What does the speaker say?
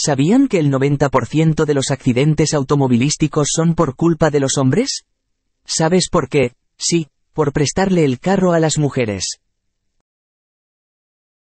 ¿Sabían que el 90% de los accidentes automovilísticos son por culpa de los hombres? ¿Sabes por qué? Sí, por prestarle el carro a las mujeres.